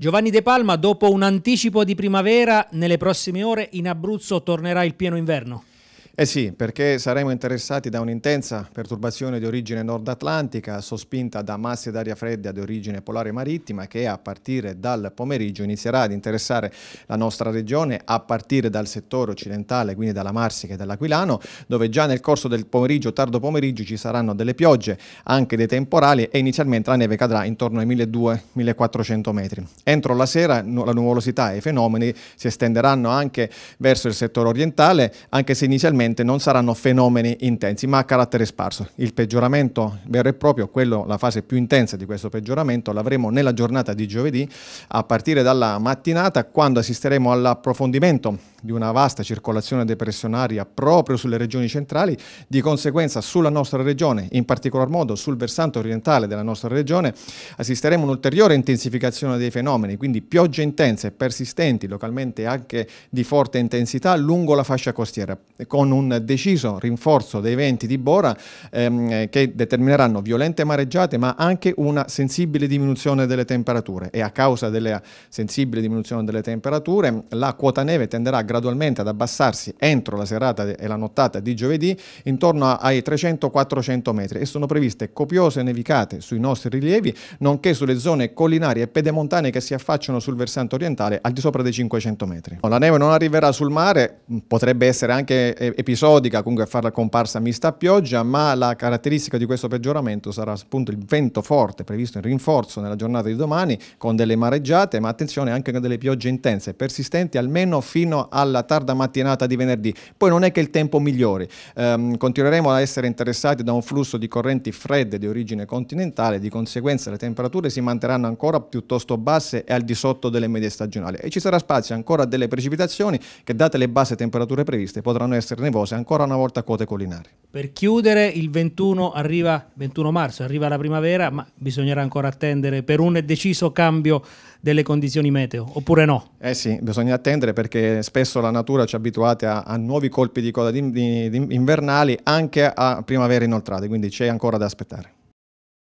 Giovanni De Palma, dopo un anticipo di primavera, nelle prossime ore in Abruzzo tornerà il pieno inverno. Eh sì, perché saremo interessati da un'intensa perturbazione di origine nord-atlantica, sospinta da masse d'aria fredda di origine polare marittima, che a partire dal pomeriggio inizierà ad interessare la nostra regione, a partire dal settore occidentale, quindi dalla Marsica e dall'Aquilano, dove già nel corso del pomeriggio, tardo pomeriggio, ci saranno delle piogge, anche dei temporali, e inizialmente la neve cadrà intorno ai 1200-1400 metri. Entro la sera la nuvolosità e i fenomeni si estenderanno anche verso il settore orientale, anche se inizialmente sicuramente non saranno fenomeni intensi, ma a carattere sparso. Il peggioramento vero e proprio, quello, la fase più intensa di questo peggioramento, l'avremo nella giornata di giovedì, a partire dalla mattinata, quando assisteremo all'approfondimento di una vasta circolazione depressionaria proprio sulle regioni centrali, di conseguenza sulla nostra regione, in particolar modo sul versante orientale della nostra regione, assisteremo a un'ulteriore intensificazione dei fenomeni, quindi piogge intense e persistenti, localmente anche di forte intensità, lungo la fascia costiera, con un deciso rinforzo dei venti di Bora ehm, che determineranno violente mareggiate ma anche una sensibile diminuzione delle temperature e a causa della sensibile diminuzione delle temperature la quota neve tenderà a gradualmente ad abbassarsi entro la serata e la nottata di giovedì intorno ai 300-400 metri e sono previste copiose nevicate sui nostri rilievi, nonché sulle zone collinari e pedemontane che si affacciano sul versante orientale al di sopra dei 500 metri. La neve non arriverà sul mare, potrebbe essere anche eh, episodica, comunque a farla comparsa mista a pioggia, ma la caratteristica di questo peggioramento sarà appunto il vento forte previsto in rinforzo nella giornata di domani con delle mareggiate, ma attenzione anche con delle piogge intense, persistenti almeno fino a alla tarda mattinata di venerdì. Poi non è che il tempo migliori, ehm, continueremo a essere interessati da un flusso di correnti fredde di origine continentale, di conseguenza le temperature si manterranno ancora piuttosto basse e al di sotto delle medie stagionali e ci sarà spazio ancora delle precipitazioni che date le basse temperature previste potranno essere nevose ancora una volta a quote collinari. Per chiudere il 21, arriva, 21 marzo arriva la primavera ma bisognerà ancora attendere per un deciso cambio delle condizioni meteo oppure no? Eh sì, bisogna attendere perché spesso spesso la natura ci ha abituati a, a nuovi colpi di coda di, di, di invernali anche a primavera inoltrate, quindi c'è ancora da aspettare.